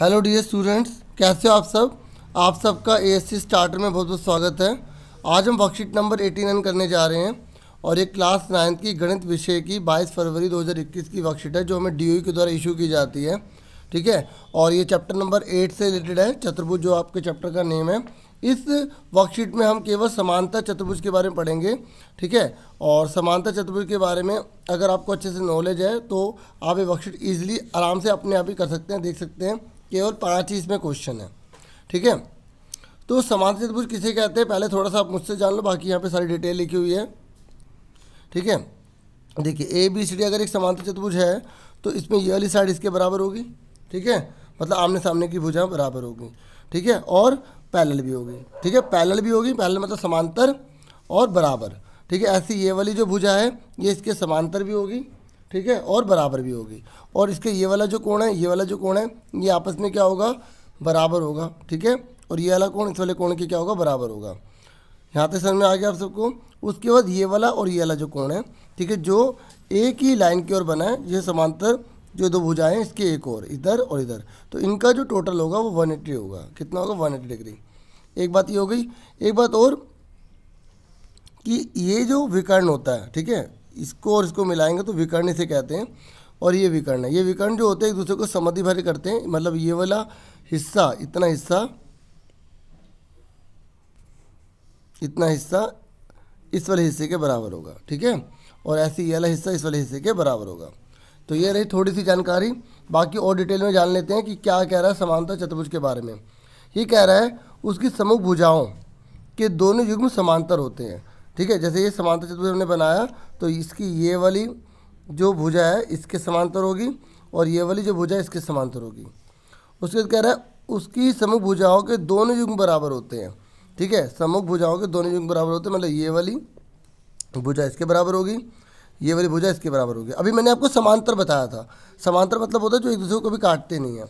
Hello dear students कैसे हो आप सब आप सबका एएससी स्टार्टर में बहुत बहुत स्वागत है आज हम वर्कशीट नंबर 89 करने जा रहे हैं और ये क्लास नाइन्थ की गणित विषय की 22 फरवरी 2021 की वर्कशीट है जो हमें डी e के द्वारा इशू की जाती है ठीक है और ये चैप्टर नंबर एट से रिलेटेड है चतुर्भुज जो आपके चैप्टर का नेम है इस वर्कशीट में हम केवल समानता चतुर्भुज के बारे में पढ़ेंगे ठीक है और समानता चतुर्भुज के बारे में अगर आपको अच्छे से नॉलेज है तो आप ये वर्कशीट ईजिली आराम से अपने आप ही कर सकते हैं देख सकते हैं केवल पाँच ही इसमें क्वेश्चन है ठीक है तो समान चतुर्भुज किसे कहते हैं पहले थोड़ा सा आप मुझसे जान लो बाकी यहाँ पे सारी डिटेल लिखी हुई है ठीक है देखिए ए बी सी डी अगर एक समांतर चतुर्भुज है तो इसमें ये वाली साइड इसके बराबर होगी ठीक है मतलब आमने सामने की भुजाएं बराबर होगी ठीक है और पैरेलल भी होगी ठीक है पैरेलल भी होगी पैरेलल मतलब समांतर और बराबर ठीक है ऐसी ये वाली जो भुजा है ये इसके समांतर भी होगी ठीक है और बराबर भी होगी और इसके ये वाला जो कोण है ये वाला जो कोण है ये आपस में क्या होगा बराबर होगा ठीक है और ये वाला कोण इस वाले कोण के क्या होगा बराबर होगा यहाँ तक समझ में आ गया आप सबको उसके बाद ये वाला और ये वाला जो कोण है ठीक है जो एक ही लाइन की ओर बना है ये समांतर जो दो भुजाएं इसके एक और इधर और इधर तो इनका जो टोटल होगा वो वन एट्टी होगा कितना होगा वन एट्टी डिग्री एक बात ये हो गई एक बात और कि ये जो विकर्ण होता है ठीक है इसको और इसको मिलाएंगे तो विकर्ण इसे कहते हैं और ये विकर्ण है ये विकर्ण जो होते हैं एक दूसरे को समधि भरे करते हैं मतलब ये वाला हिस्सा इतना हिस्सा इतना हिस्सा इस वाले हिस्से के बराबर होगा ठीक है और ऐसे ये वाला हिस्सा इस वाले हिस्से के बराबर होगा तो ये रही थोड़ी सी जानकारी बाकी और डिटेल में जान लेते हैं कि क्या कह रहा है समानता चतुर्भुज के बारे में ये कह रहा है उसकी समूह भुजाओं के दोनों युग्म समांतर होते हैं ठीक है जैसे ये समांतर चतुर्भुज हमने बनाया तो इसकी ये वाली जो भुजा है इसके समांतर होगी और ये वाली जो भुजा है इसके समांतर होगी उसके बाद कह रहा है उसकी समुख भुजाओं के दोनों युग्म बराबर होते हैं ठीक है समुख भुजाओं के दोनों युग्म बराबर होते हैं मतलब ये वाली भुजा इसके बराबर होगी ये वाली भुजा इसके बराबर होगी अभी मैंने आपको समांतर बताया था समांतर मतलब होता है जो एक दूसरे को कभी काटते नहीं है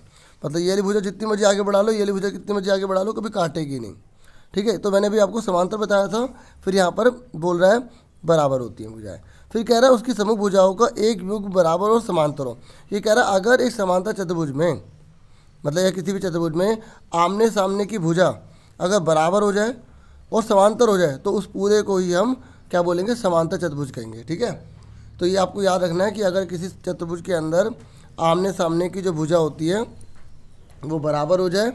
मतलब ये वाली भुजा जितनी मर्जी आगे बढ़ा लो ये वाली भुजा कितनी मर्जी आगे बढ़ा लो कभी काटेगी नहीं ठीक है तो मैंने भी आपको समांतर बताया था फिर यहाँ पर बोल रहा है बराबर होती हैं भुजाएं फिर कह रहा है उसकी समूह भुजाओं का एक युग बराबर और समांतर हो ये कह रहा है अगर एक समांतर चतुर्भुज में मतलब या किसी भी चतुर्भुज में आमने सामने की भुजा अगर बराबर हो जाए और समांतर हो जाए तो उस पूरे को ही हम क्या बोलेंगे समांतर चतुर्भुज कहेंगे ठीक है तो ये आपको याद रखना है कि अगर किसी चतुर्भुज के अंदर आमने सामने की जो भुजा होती है वो बराबर हो जाए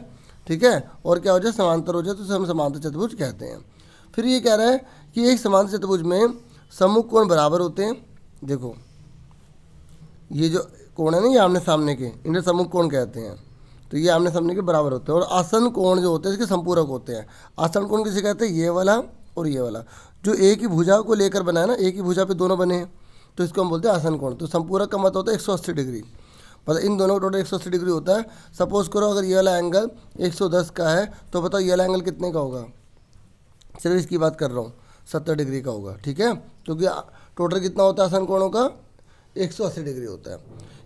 ठीक है और क्या हो जाए समांतर हो जाए तो उसे हम समांतर चतुर्भुज कहते हैं फिर ये कह रहा है कि एक समांतर चतुर्भुज में सम्मुख कोण बराबर होते हैं देखो ये जो कोण है ना ये आमने सामने के इन्हें सम्मुख कोण कहते हैं तो ये आमने सामने के बराबर होते हैं और आसन कोण जो होते हैं इसके संपूरक होते हैं आसन कोण किसे कहते हैं ये वाला और ये वाला जो एक ही भुजा को लेकर बनाए ना एक ही भुजा पे दोनों बने हैं तो इसको हम बोलते हैं आसन कोण तो संपूरक का मत मतलब होता है एक डिग्री मतलब इन दोनों का टोटल 180 डिग्री होता है सपोज करो अगर ये वाला एंगल 110 का है तो बताओ ये वाला एंगल कितने का होगा सिर्फ इसकी बात कर रहा हूँ सत्तर डिग्री का होगा ठीक है क्योंकि टोटल कितना होता है आसन कोणों का 180 डिग्री होता है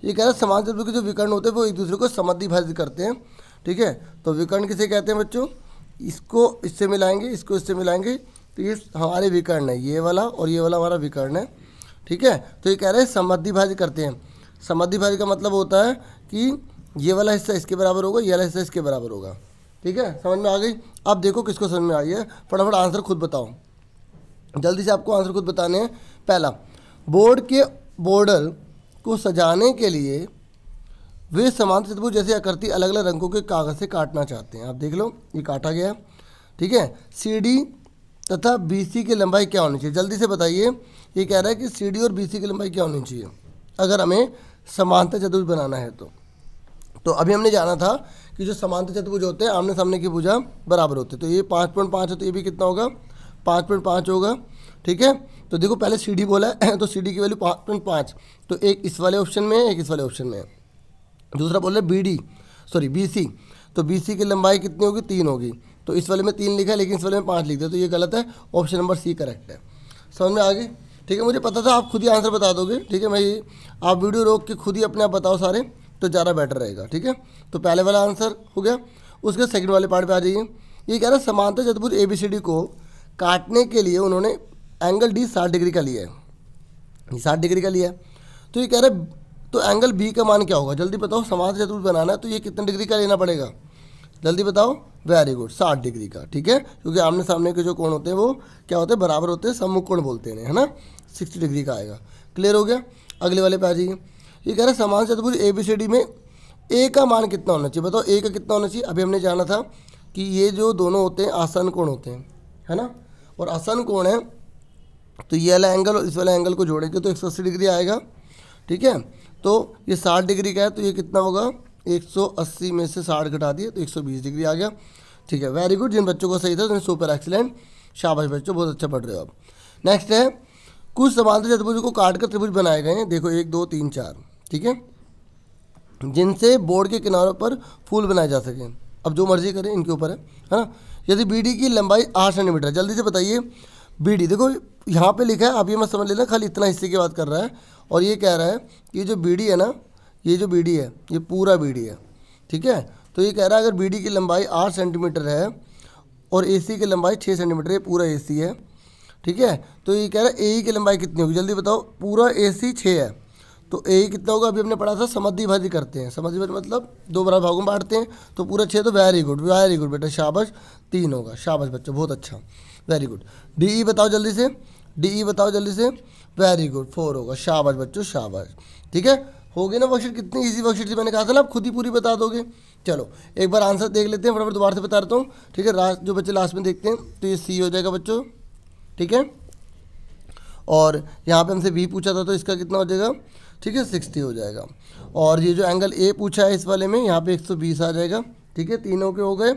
ये कह रहा है समान तत्व के जो विकर्ण होते हैं वो एक दूसरे को समद्विभाजित करते हैं ठीक है तो विकर्ण किसे कहते हैं बच्चों इसको इससे मिलाएंगे इसको इससे मिलाएंगे तो ये हमारे विकर्ण है ये वाला और ये वाला हमारा विकर्ण है ठीक है तो ये कह रहे हैं समद्विभाजित करते हैं समाधि समाधिभारी का मतलब होता है कि ये वाला हिस्सा इसके बराबर होगा ये वाला हिस्सा इसके बराबर होगा ठीक है समझ में आ गई अब देखो किसको समझ में आई है फटाफट आंसर खुद बताओ जल्दी से आपको आंसर खुद बताने हैं पहला बोर्ड के बॉर्डर को सजाने के लिए वे समान चतुर्भुज जैसे आकृति अलग अलग रंगों के कागज़ से काटना चाहते हैं आप देख लो ये काटा गया ठीक है सी डी तथा बी सी की लंबाई क्या होनी चाहिए जल्दी से बताइए ये कह रहा है कि सी डी और बी सी की लंबाई क्या होनी चाहिए अगर हमें समानता चतुर्भुज बनाना है तो तो अभी हमने जाना था कि जो समानता चतुर्भुज होते हैं आमने सामने की भुजा बराबर होते हैं तो ये पाँच पॉइंट पाँच है तो ये भी कितना होगा पाँच पॉइंट पाँच होगा ठीक है तो देखो पहले डी बोला है तो डी की वैल्यू पाँच पॉइंट पाँच तो एक इस वाले ऑप्शन में है एक इस वाले ऑप्शन में है दूसरा बोल रहे B D sorry B C तो बी सी की लंबाई कितनी होगी तीन होगी तो इस वाले में तीन लिखा है लेकिन इस वाले में पाँच लिख दिया तो ये गलत है ऑप्शन नंबर सी करेक्ट है समझ में आगे ठीक है मुझे पता था आप खुद ही आंसर बता दोगे ठीक है मैं आप वीडियो रोक के खुद ही अपने आप बताओ सारे तो ज़्यादा बेटर रहेगा ठीक है तो पहले वाला आंसर हो गया उसके सेकंड वाले पार्ट पे आ जाइए ये कह रहा है समानता चतुर्भुज ए बी सी डी को काटने के लिए उन्होंने एंगल डी साठ डिग्री का लिया है साठ डिग्री का लिया है तो ये कह रहे तो एंगल बी का मान क्या होगा जल्दी बताओ समानता चतुर्भुज बनाना है तो ये कितने डिग्री का लेना पड़ेगा जल्दी बताओ वेरी गुड साठ डिग्री का ठीक है क्योंकि आमने सामने के जो कोण होते हैं वो क्या होते हैं बराबर होते हैं सम्मुख कोण बोलते हैं है ना सिक्सटी डिग्री का आएगा क्लियर हो गया अगले वाले पे आ जाइए ये कह रहे हैं समान चतुर्भुज ए बी सी डी में ए का मान कितना होना चाहिए बताओ ए का कितना होना चाहिए अभी हमने जाना था कि ये जो दोनों होते हैं आसन कोण होते हैं है ना और आसन कोण है तो ये वाला एंगल और इस वाला एंगल को जोड़ेंगे तो एक डिग्री आएगा ठीक है तो ये साठ डिग्री का है तो ये कितना होगा 180 में से साठ घटा दिए तो 120 डिग्री आ गया ठीक है वेरी गुड जिन बच्चों को सही था सुपर तो एक्सीलेंट शाबाश बच्चों बहुत अच्छा पढ़ रहे हो आप नेक्स्ट है कुछ थे चतुर्भुज को काट कर त्रिभुज बनाए गए हैं देखो एक दो तीन चार ठीक है जिनसे बोर्ड के किनारों पर फूल बनाए जा सकें अब जो मर्जी करें इनके ऊपर है है ना यदि बी की लंबाई आठ सेंटीमीटर जल्दी से बताइए बी देखो यहाँ पे लिखा है अभी मैं समझ लेना खाली इतना हिस्से की बात कर रहा है और ये कह रहा है कि जो बी है ना ये जो बीडी है ये पूरा बीडी है ठीक है तो ये कह रहा है अगर बीडी की लंबाई आठ सेंटीमीटर है और एसी की लंबाई छः सेंटीमीटर है पूरा एसी है ठीक है तो ये कह रहा है ए e की लंबाई कितनी होगी जल्दी बताओ पूरा ए सी छः है तो ए e कितना होगा अभी हमने पढ़ा था समधि भाजी करते हैं समधि भाजी मतलब दो बराबर भागों में बांटते हैं तो पूरा छः तो वेरी गुड वेरी गुड बेटा शाबाश तीन होगा शाबाश बच्चों बहुत अच्छा वेरी गुड डी ई बताओ जल्दी से डी ई e बताओ जल्दी से वेरी गुड फोर होगा शाबाश बच्चों शाबाश ठीक है हो गई ना वर्कशीट कितनी ईजी वर्कशीट थी मैंने कहा था ना आप खुद ही पूरी बता दोगे चलो एक बार आंसर देख लेते हैं फटाफट दोबारा से बता देता हूँ ठीक है लास्ट जो बच्चे लास्ट में देखते हैं तो ये सी हो जाएगा बच्चों ठीक है और यहाँ पे हमसे बी पूछा था तो इसका कितना हो जाएगा ठीक है सिक्सटी हो जाएगा और ये जो एंगल ए पूछा है इस वाले में यहाँ पे एक आ जाएगा ठीक है तीनों के हो गए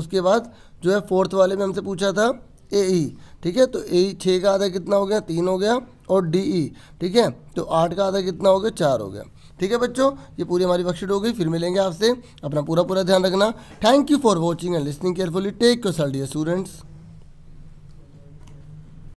उसके बाद जो है फोर्थ वाले में हमसे पूछा था ए ई e। ठीक है तो ए ई छः का आधा कितना हो गया तीन हो गया और डी ई e, ठीक है तो आठ का आधा कितना हो गया चार हो गया ठीक है बच्चों ये पूरी हमारी वर्कशीट हो गई फिर मिलेंगे आपसे अपना पूरा पूरा ध्यान रखना thank you for watching and listening carefully take your sir dear students